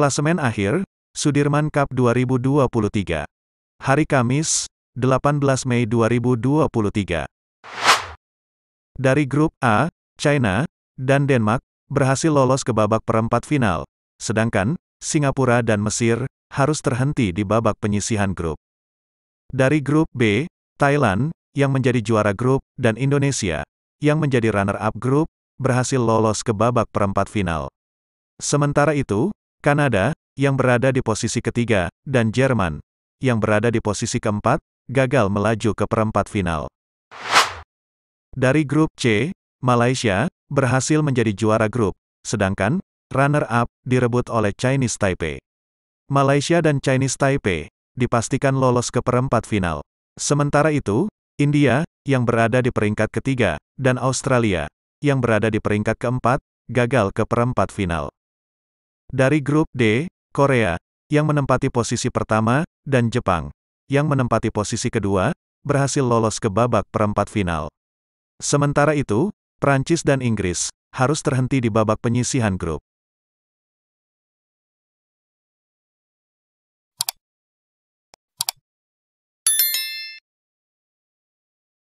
Klasemen akhir, Sudirman Cup 2023. Hari Kamis, 18 Mei 2023. Dari grup A, China dan Denmark berhasil lolos ke babak perempat final, sedangkan Singapura dan Mesir harus terhenti di babak penyisihan grup. Dari grup B, Thailand yang menjadi juara grup dan Indonesia yang menjadi runner-up grup berhasil lolos ke babak perempat final. Sementara itu, Kanada, yang berada di posisi ketiga, dan Jerman, yang berada di posisi keempat, gagal melaju ke perempat final. Dari grup C, Malaysia berhasil menjadi juara grup, sedangkan runner-up direbut oleh Chinese Taipei. Malaysia dan Chinese Taipei dipastikan lolos ke perempat final. Sementara itu, India, yang berada di peringkat ketiga, dan Australia, yang berada di peringkat keempat, gagal ke perempat final. Dari grup D, Korea, yang menempati posisi pertama, dan Jepang, yang menempati posisi kedua, berhasil lolos ke babak perempat final. Sementara itu, Prancis dan Inggris harus terhenti di babak penyisihan grup.